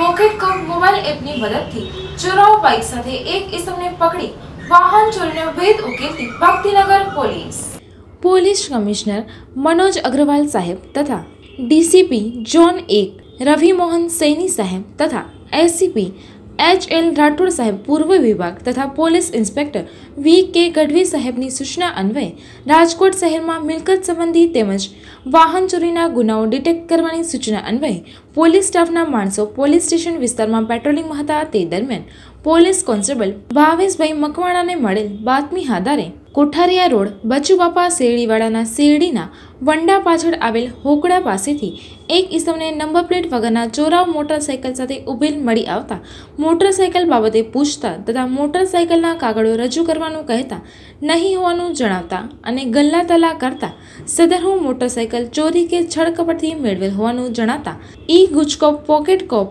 pocket code mobile એપની મદદથી ચોરાવ bike સાથે એક ઇસમને પકડી વાહન ચોરીનો ભેદ ઉકેલતી Bhaktinagar police police commissioner Manoj Agrawal સાહેબ તથા ડીસીપી જોન એક રવિ મોહન સૈની સાહેબ તથા એસીપી એચ એલ રાઠોડ સાહેબ પૂર્વ વિભાગ તથા પોલીસ ઇન્સ્પેક્ટર વી કે ગઢવી સાહેબની સૂચના અન્વયે રાજકોટ શહેરમાં મિલકત સંબંધી તેમજ વાહન ચોરીના ગુનાઓ ડિટેક્ટ કરવાની સૂચના અન્વયે પોલીસ સ્ટાફના માણસો પોલીસ સ્ટેશન વિસ્તારમાં પેટ્રોલિંગ હતા તે દરમિયાન પોલીસ કોન્સ્ટેબલ ભાવેશભાઈ મકવાણાને મળેલ બાતમી આધારે કોઠારિયા રોડ બચુબાપા શેરડીવાડાના શેરડીના વંડા પાછળ આવેલ હોકડા પાસેથી એક ઈસમને નંબર પ્લેટ વગરના ચોરાવ મોટરસાઇકલ સાથે ઉભેલ મળી આવતા મોટરસાઇકલ બાબતે પૂછતા તથા મોટરસાઇકલના કાગળો રજૂ કરવાનું કહેતા નહીં હોવાનું જણાવતા અને ગલ્લા તલા કરતા સદરહું મોટરસાઇકલ ચોરી કે છળકપટથી મેળવેલ હોવાનું જણાતા e GujCop pocket cop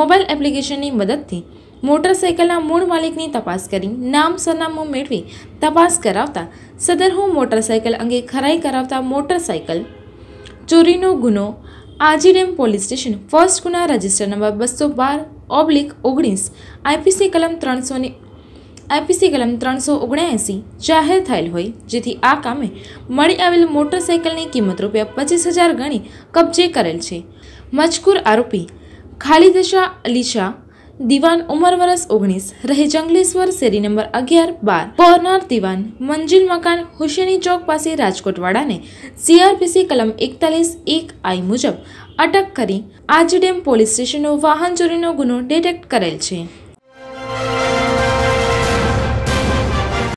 mobile એપ્લિકેશનની મદદથી મોટરસાયકલના મૂળ માલિકની તપાસ કરી નામ સરનામું મેળવી તપાસ કરાવતા સદરહો મોટરસાયકલ અંગે ખરાઈ કરાવતા મોટરસાયકલ ચોરીનો ગુનો આજીડેમ પોલીસ સ્ટેશન ફર્સ્ટ ગુના રજિસ્ટર નંબર બસો બાર ઓબ્લિક ઓગણીસ આઈપીસી કલમ ત્રણસો ને આઈપીસી કલમ ત્રણસો ઓગણએંસી જાહેર થયેલ હોય જેથી આ કામે મળી આવેલ મોટરસાયકલની કિંમત રૂપિયા પચીસ હજાર ગણી કબજે કરેલ છે મજકૂર આરોપી ખાલિદશા અલીશા દિવાન ઉંમર વર્ષ ઓગણીસ રહે જંગલેશ્વર શેરી નંબર અગિયાર બાર પહોરનાર દિવાન મંજિલ મકાન હુસેની ચોક પાસે રાજકોટવાળાને સીઆરપીસી કલમ એકતાલીસ એક આઈ મુજબ અટક કરી આજડેમ પોલીસ સ્ટેશનનો વાહન ચોરીનો ગુનો ડિટેક્ટ કરેલ છે